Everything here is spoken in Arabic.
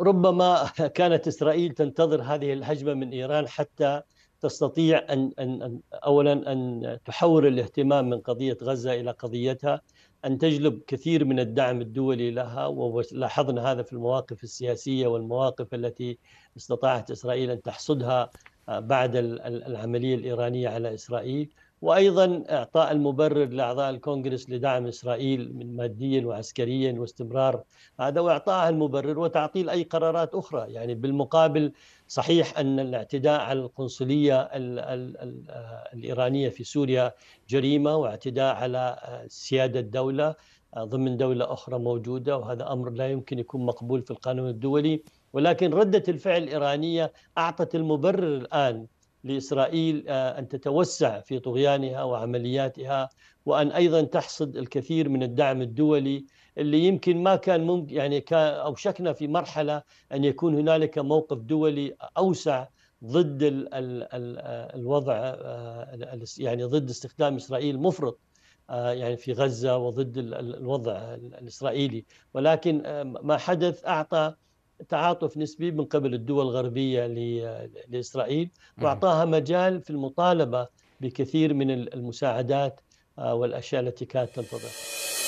ربما كانت اسرائيل تنتظر هذه الهجمه من ايران حتى تستطيع ان ان اولا ان تحول الاهتمام من قضيه غزه الى قضيتها ان تجلب كثير من الدعم الدولي لها ولاحظنا هذا في المواقف السياسيه والمواقف التي استطاعت اسرائيل ان تحصدها بعد العمليه الايرانيه على اسرائيل وايضا اعطاء المبرر لاعضاء الكونغرس لدعم اسرائيل من ماديا وعسكريا واستمرار هذا واعطائها المبرر وتعطيل اي قرارات اخرى يعني بالمقابل صحيح ان الاعتداء على القنصليه الـ الـ الـ الايرانيه في سوريا جريمه واعتداء على سياده الدوله ضمن دوله اخرى موجوده وهذا امر لا يمكن يكون مقبول في القانون الدولي ولكن ردة الفعل الإيرانية أعطت المبرر الآن لإسرائيل آه، أن تتوسع في طغيانها وعملياتها وأن أيضا تحصد الكثير من الدعم الدولي اللي يمكن ما كان ممكن يعني كان أوشكنا في مرحلة أن يكون هنالك موقف دولي أوسع ضد الـ الـ الـ آه، الوضع آه، يعني ضد استخدام إسرائيل مفرط يعني في غزة وضد الوضع الإسرائيلي ولكن ما حدث أعطى تعاطف نسبي من قبل الدول الغربية لإسرائيل وأعطاها مجال في المطالبة بكثير من المساعدات آه، والأشياء التي كانت تنتظر